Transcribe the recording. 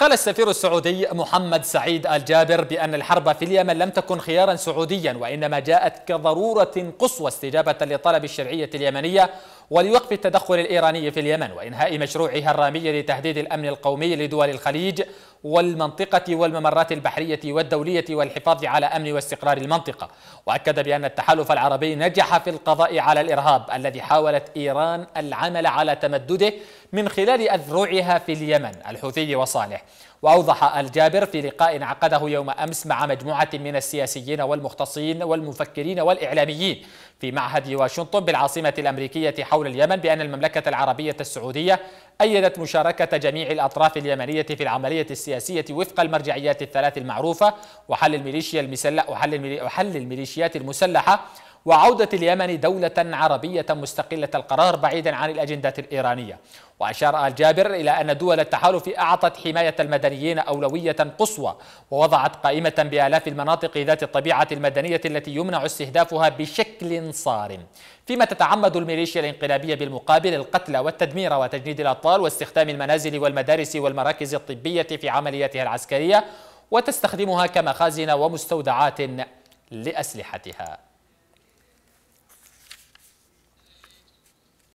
قال السفير السعودي محمد سعيد الجابر بأن الحرب في اليمن لم تكن خيارا سعوديا وإنما جاءت كضرورة قصوى استجابة لطلب الشرعية اليمنية ولوقف التدخل الإيراني في اليمن وإنهاء مشروعها الرامي لتهديد الأمن القومي لدول الخليج والمنطقة والممرات البحرية والدولية والحفاظ على أمن واستقرار المنطقة وأكد بأن التحالف العربي نجح في القضاء على الإرهاب الذي حاولت إيران العمل على تمدده من خلال أذرعها في اليمن الحوثي وصالح وأوضح الجابر في لقاء عقده يوم أمس مع مجموعة من السياسيين والمختصين والمفكرين والإعلاميين في معهد واشنطن بالعاصمة الأمريكية حول اليمن بأن المملكة العربية السعودية أيدت مشاركة جميع الأطراف اليمنية في العملية السياسية وفق المرجعيات الثلاث المعروفة وحل الميليشيا المسلح وحل, وحل الميليشيات المسلحة وعودة اليمن دولة عربية مستقلة القرار بعيدا عن الأجندات الإيرانية وأشار آل جابر إلى أن دول التحالف أعطت حماية المدنيين أولوية قصوى ووضعت قائمة بآلاف المناطق ذات الطبيعة المدنية التي يمنع استهدافها بشكل صارم فيما تتعمد الميليشيا الانقلابية بالمقابل القتل والتدمير وتجنيد الأطفال واستخدام المنازل والمدارس والمراكز الطبية في عملياتها العسكرية وتستخدمها كمخازن ومستودعات لأسلحتها